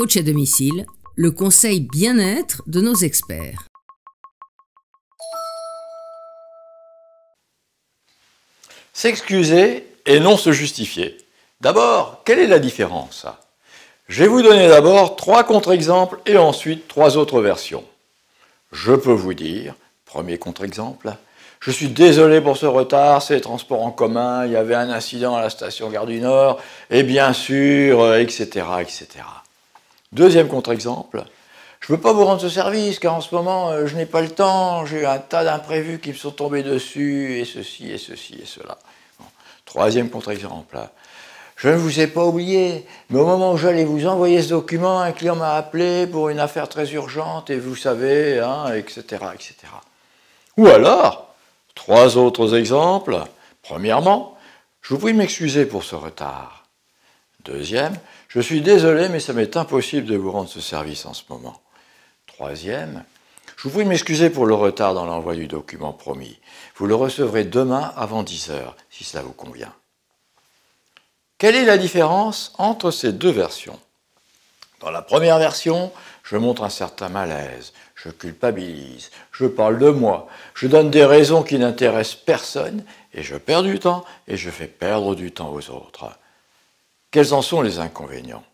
coach à domicile, le conseil bien-être de nos experts. S'excuser et non se justifier. D'abord, quelle est la différence Je vais vous donner d'abord trois contre-exemples et ensuite trois autres versions. Je peux vous dire, premier contre-exemple, je suis désolé pour ce retard, c'est les transports en commun, il y avait un incident à la station Gare du Nord, et bien sûr, etc., euh, etc. Deuxième contre-exemple, je ne peux pas vous rendre ce service car en ce moment euh, je n'ai pas le temps, j'ai un tas d'imprévus qui me sont tombés dessus, et ceci, et ceci, et cela. Troisième contre-exemple, je ne vous ai pas oublié, mais au moment où j'allais vous envoyer ce document, un client m'a appelé pour une affaire très urgente, et vous savez, etc., hein, etc. Ou alors, trois autres exemples. Premièrement, je vous prie m'excuser pour ce retard. Deuxième, je suis désolé, mais ça m'est impossible de vous rendre ce service en ce moment. Troisième, je vous prie de m'excuser pour le retard dans l'envoi du document promis. Vous le recevrez demain avant 10 heures, si cela vous convient. Quelle est la différence entre ces deux versions Dans la première version, je montre un certain malaise, je culpabilise, je parle de moi, je donne des raisons qui n'intéressent personne, et je perds du temps, et je fais perdre du temps aux autres. Quels en sont les inconvénients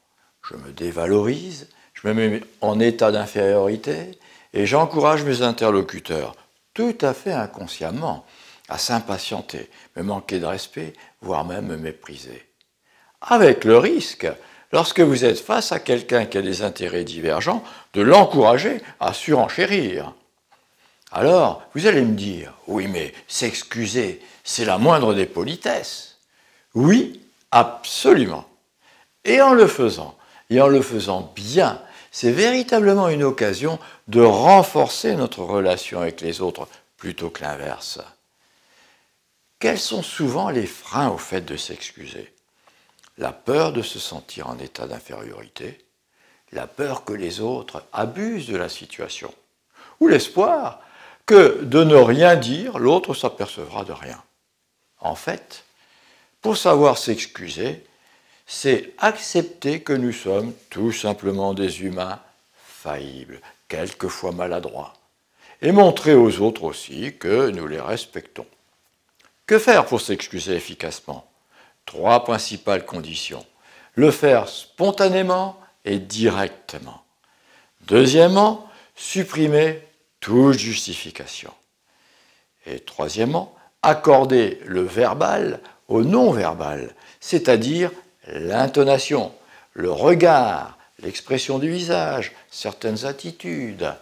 Je me dévalorise, je me mets en état d'infériorité et j'encourage mes interlocuteurs, tout à fait inconsciemment, à s'impatienter, me manquer de respect, voire même me mépriser. Avec le risque, lorsque vous êtes face à quelqu'un qui a des intérêts divergents, de l'encourager à surenchérir. Alors, vous allez me dire, oui, mais s'excuser, c'est la moindre des politesses. Oui, Absolument. Et en le faisant, et en le faisant bien, c'est véritablement une occasion de renforcer notre relation avec les autres plutôt que l'inverse. Quels sont souvent les freins au fait de s'excuser La peur de se sentir en état d'infériorité, la peur que les autres abusent de la situation, ou l'espoir que de ne rien dire, l'autre s'apercevra de rien. En fait, pour savoir s'excuser, c'est accepter que nous sommes tout simplement des humains faillibles, quelquefois maladroits, et montrer aux autres aussi que nous les respectons. Que faire pour s'excuser efficacement Trois principales conditions. Le faire spontanément et directement. Deuxièmement, supprimer toute justification. Et troisièmement, accorder le verbal au non-verbal, c'est-à-dire l'intonation, le regard, l'expression du visage, certaines attitudes.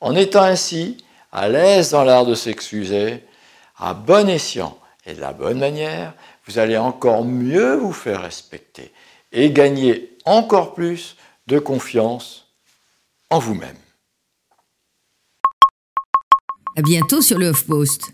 En étant ainsi à l'aise dans l'art de s'excuser, à bon escient et de la bonne manière, vous allez encore mieux vous faire respecter et gagner encore plus de confiance en vous-même. À bientôt sur le Post.